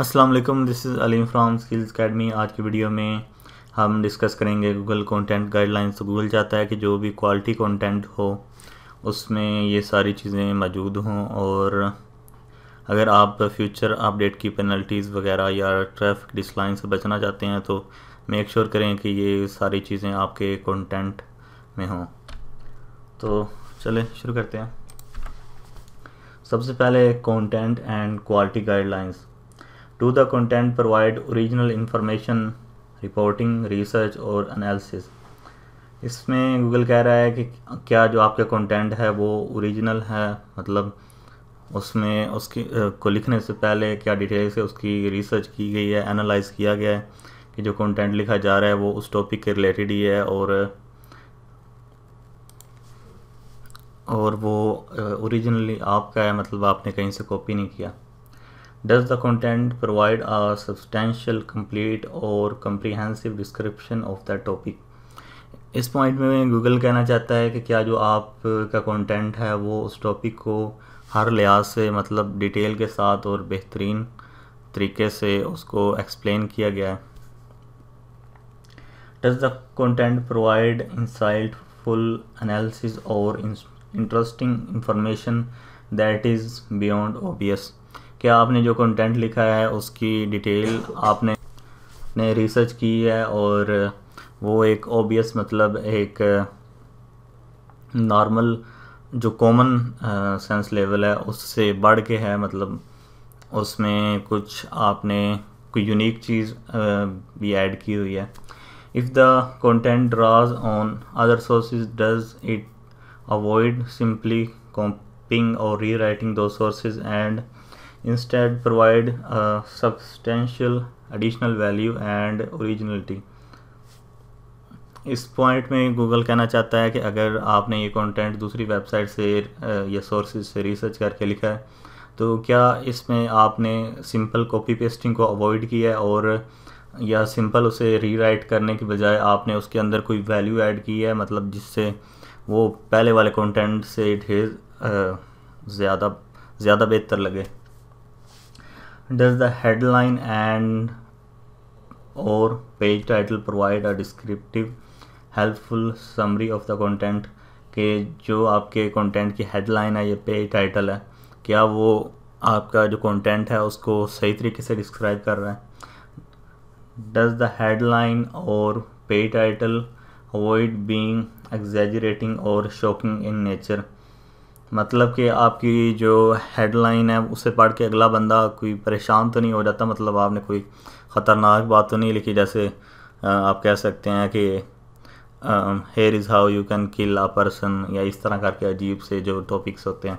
Aslam this is Aleem from skills academy आज की video में हम डिस्कस करेंगे गूगल कंटेंट गाइडलाइंस तो गूगल चाहता है कि जो भी क्वालिटी कंटेंट हो उसमें ये सारी चीज़ें मौजूद हों और अगर आप फ्यूचर अपडेट की पेनल्टीज़ वगैरह या ट्रैफिक डिसलाइन से बचना चाहते हैं तो मेक श्योर sure करें कि ये सारी चीज़ें आपके कॉन्टेंट में हों तो चले शुरू करते हैं सबसे पहले content and quality guidelines to the content provide original information reporting research और analysis इसमें गूगल कह रहा है कि क्या जो आपके कंटेंट है वो ओरिजिनल है मतलब उसमें उसकी को लिखने से पहले क्या डिटेल से उसकी रिसर्च की गई है एनालाइज किया गया है कि जो कंटेंट लिखा जा रहा है वो उस टॉपिक के रिलेटेड ही है और और वो ओरिजिनली आपका है मतलब आपने कहीं से कॉपी नहीं किया Does the content provide a substantial, complete और comprehensive description of the topic? इस पॉइंट में गूगल कहना चाहता है कि क्या जो आप का कंटेंट है वो उस टॉपिक को हर लिहाज से मतलब डिटेल के साथ और बेहतरीन तरीके से उसको एक्सप्लेन किया गया है does the content provide full analysis or interesting information that is beyond obvious कि आपने जो कंटेंट लिखा है उसकी डिटेल आपने ने रिसर्च की है और वो एक ओबियस मतलब एक नॉर्मल uh, जो कॉमन सेंस लेवल है उससे बढ़ के है मतलब उसमें कुछ आपने कोई यूनिक चीज़ uh, भी ऐड की हुई है if the content draws on other sources does it avoid simply copying or rewriting those sources and instead provide a substantial additional value and originality इस पॉइंट में गूगल कहना चाहता है कि अगर आपने ये कंटेंट दूसरी वेबसाइट से या सोर्सेज से रिसर्च करके लिखा है तो क्या इसमें आपने सिंपल कॉपी पेस्टिंग को अवॉइड किया है और या सिंपल उसे रीराइट करने के बजाय आपने उसके अंदर कोई वैल्यू ऐड की है मतलब जिससे वो पहले वाले कंटेंट से ढेर ज़्यादा ज़्यादा बेहतर लगे Does the headline and or page title provide a descriptive helpful summary of the content के जो आपके कंटेंट की हेडलाइन है या पेज टाइटल है क्या वो आपका जो कंटेंट है उसको सही तरीके से डिस्क्राइब कर रहा है does the headline or page title avoid being exaggerating or shocking in nature मतलब कि आपकी जो हेडलाइन है उसे पढ़ के अगला बंदा कोई परेशान तो नहीं हो जाता मतलब आपने कोई ख़तरनाक बात तो नहीं लिखी जैसे आप कह सकते हैं कि here is how you can kill a person या इस तरह करके अजीब से जो टॉपिक्स होते हैं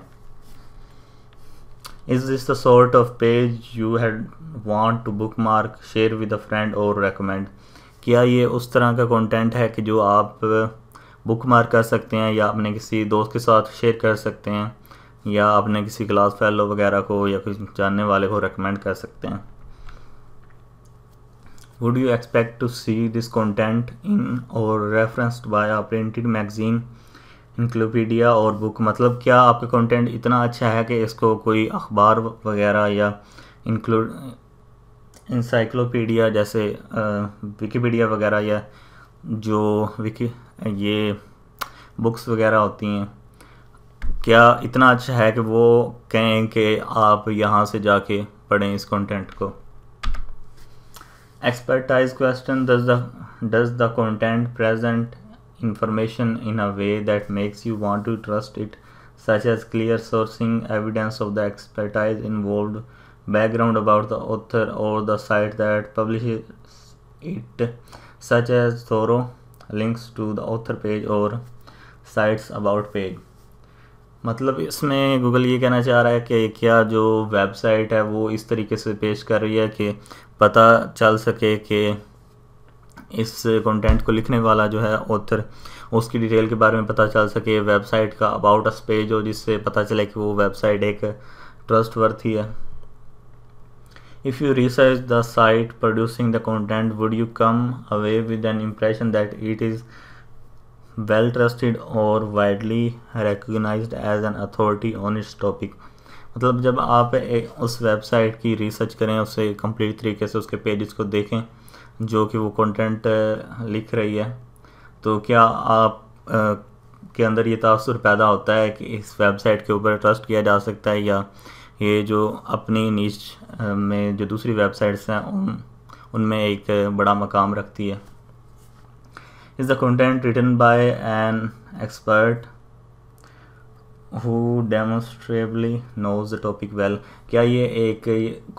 is this the sort of page you had want to bookmark share with a friend or recommend क्या ये उस तरह का कंटेंट है कि जो आप बुक मार्क कर सकते हैं या अपने किसी दोस्त के साथ शेयर कर सकते हैं या अपने किसी क्लास फेलो वगैरह को या कुछ जानने वाले को रिकमेंड कर सकते हैं would you expect to see this content in or referenced by a printed magazine encyclopedia or book मतलब क्या आपका कंटेंट इतना अच्छा है कि इसको कोई अखबार वगैरह या इंक्लूड इंसाइक्लोपीडिया जैसे विकीपीडिया वगैरह या जो विकी ये बुक्स वगैरह होती हैं क्या इतना अच्छा है कि वो कहें कि आप यहाँ से जाके पढ़ें इस कंटेंट को expertise question does the does the content present information in a way that makes you want to trust it such as clear sourcing evidence of the expertise involved background about the author or the site that publish it such as thorough links to the author page or sites about page मतलब इसमें Google ये कहना चाह रहा है कि क्या जो वेबसाइट है वो इस तरीके से पेश कर रही है कि पता चल सके कि इस कंटेंट को लिखने वाला जो है ऑथर उसकी डिटेल के बारे में पता चल सके वेबसाइट का अबाउट अस पेज हो जिससे पता चले कि वो वेबसाइट एक ट्रस्ट ही है if you research the site producing the content would you come away with an impression that it is well trusted or widely recognized as an authority on its topic मतलब जब आप उस website की research करें उसे complete तरीके से उसके पेजेस को देखें जो कि वो कंटेंट लिख रही है तो क्या आप आ, के अंदर ये तासर पैदा होता है कि इस वेबसाइट के ऊपर ट्रस्ट किया जा सकता है या ये जो अपनी नीच में जो दूसरी वेबसाइट्स हैं उन उनमें एक बड़ा मकाम रखती है is the content written by an expert who demonstrably knows the topic well क्या ये एक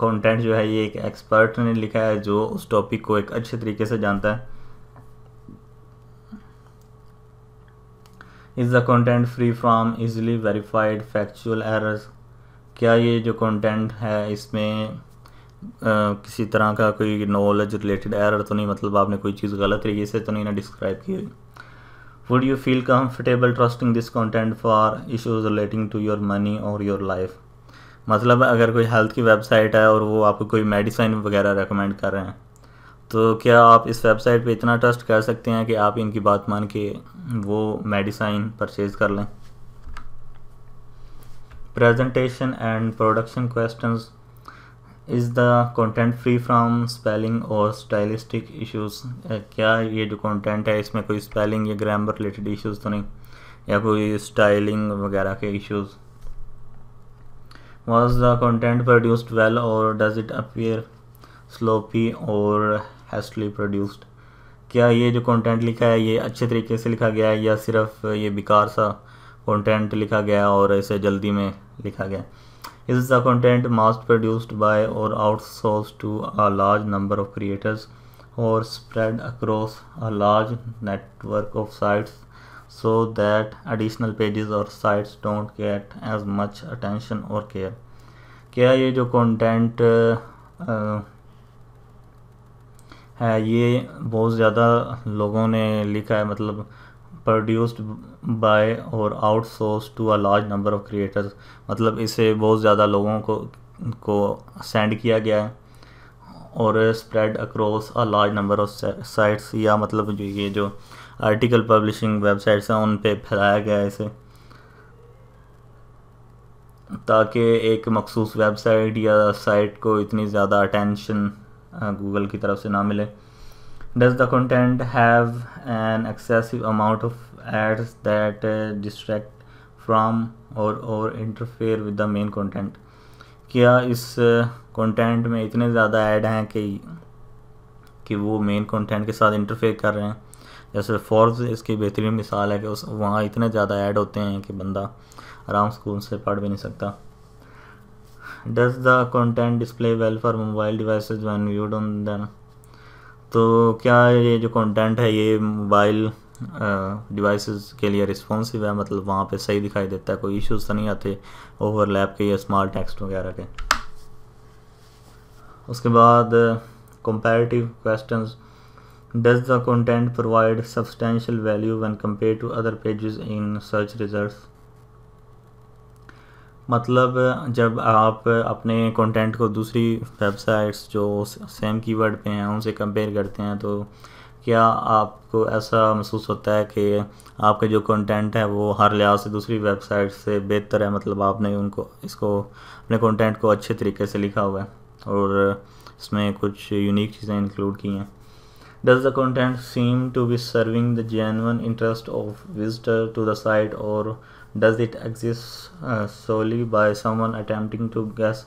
कंटेंट जो है ये एक एक्सपर्ट ने लिखा है जो उस टॉपिक को एक अच्छे तरीके से जानता है is the content free from easily verified factual errors क्या ये जो कंटेंट है इसमें आ, किसी तरह का कोई नॉलेज रिलेटेड एरर तो नहीं मतलब आपने कोई चीज़ गलत तरीके से तो नहीं ना डिस्क्राइब की हुई would you feel comfortable trusting this content for issues relating to your money or your life मतलब अगर कोई हेल्थ की वेबसाइट है और वो आपको कोई मेडिसिन वगैरह रेकमेंड कर रहे हैं तो क्या आप इस वेबसाइट पे इतना ट्रस्ट कर सकते हैं कि आप इनकी बात मान के वो मेडिसिन परचेज़ कर लें presentation and production questions is the content free from spelling or stylistic issues क्या ये जो कंटेंट है इसमें कोई स्पेलिंग या ग्रामर रिलेटेड इश्यूज़ तो नहीं या कोई स्टाइलिंग वगैरह के issues was the content produced well or does it appear sloppy or hastily produced क्या ये जो कंटेंट लिखा है ये अच्छे तरीके से लिखा गया है या सिर्फ ये बेकार सा कंटेंट लिखा गया और इसे जल्दी में लिखा गया इस the content mass produced by और outsource to a large number of creators और spread across a large network of sites so that additional pages और sites don't get as much attention और केयर क्या ये जो कंटेंट है ये बहुत ज़्यादा लोगों ने लिखा है मतलब प्रोड्यूस्ड बाय और outsource to a large number of creators मतलब इसे बहुत ज़्यादा लोगों को को सेंड किया गया है और spread across a large number of sites या मतलब जो ये जो आर्टिकल पब्लिशिंग वेबसाइट्स हैं उन पे फैलाया गया है इसे ताकि एक मखसूस वेबसाइट या साइट को इतनी ज़्यादा अटेंशन गूगल की तरफ से ना मिले does the content have an excessive amount of ads that uh, distract from और or interfere with the main content क्या इस कंटेंट uh, में इतने ज़्यादा ऐड हैं कि कि वो मेन कंटेंट के साथ इंटरफेयर कर रहे हैं जैसे फोर्स इसकी बेहतरीन मिसाल है कि उस वहाँ इतने ज़्यादा ऐड होते हैं कि बंदा आराम स्कूल से पढ़ भी नहीं सकता does the content display well for mobile devices when viewed on then तो क्या ये जो कंटेंट है ये मोबाइल डिवाइसेस के लिए रिस्पॉन्सिव है मतलब वहाँ पे सही दिखाई देता है कोई इश्यूज तो नहीं आते ओवरलैप के या स्मार्ट टेक्स्ट वगैरह के उसके बाद comparative questions does the content provide substantial value when compared to other pages in search result मतलब जब आप अपने कंटेंट को दूसरी वेबसाइट्स जो सेम कीवर्ड पे हैं उनसे कंपेयर करते हैं तो क्या आपको ऐसा महसूस होता है कि आपका जो कंटेंट है वो हर लिहाज से दूसरी वेबसाइट से बेहतर है मतलब आपने उनको इसको अपने कंटेंट को अच्छे तरीके से लिखा हुआ है और इसमें कुछ यूनिक चीज़ें इंक्लूड की हैं does the content seem to be serving the genuine interest of visitor to the site or Does it exist uh, solely by someone attempting to guess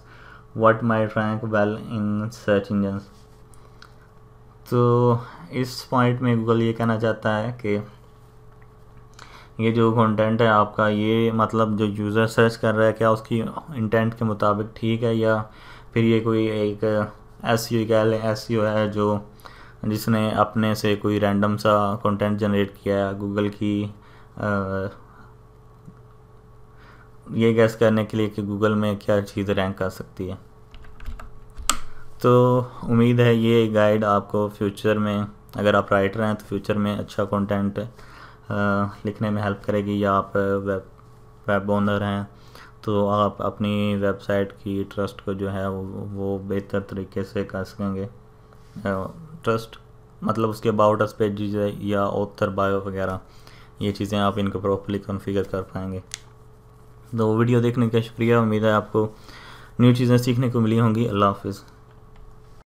what might rank well in search engines? तो इस point में Google ये कहना चाहता है कि ये जो कंटेंट है आपका ये मतलब जो यूज़र सर्च कर रहा है क्या उसकी इंटेंट के मुताबिक ठीक है या फिर ये कोई एक एस यू कह लें एस यू है जो जिसने अपने से कोई रैंडम सा कंटेंट जनरेट किया है गूगल की आ, uh, ये गैस करने के लिए कि गूगल में क्या चीज़ रैंक कर सकती है तो उम्मीद है ये गाइड आपको फ्यूचर में अगर आप राइटर हैं तो फ्यूचर में अच्छा कंटेंट लिखने में हेल्प करेगी या आप वेब वेब ओनर हैं तो आप अपनी वेबसाइट की ट्रस्ट को जो है वो, वो बेहतर तरीके से कर सकेंगे ट्रस्ट मतलब उसके अबाउट अस पेज या ऑथर बायो वगैरह ये चीज़ें आप इनको प्रॉपरली कॉन्फ़िगर कर पाएंगे तो वीडियो देखने का शुक्रिया उम्मीद है आपको न्यू चीज़ें सीखने को मिली होंगी अल्लाह हाफिज़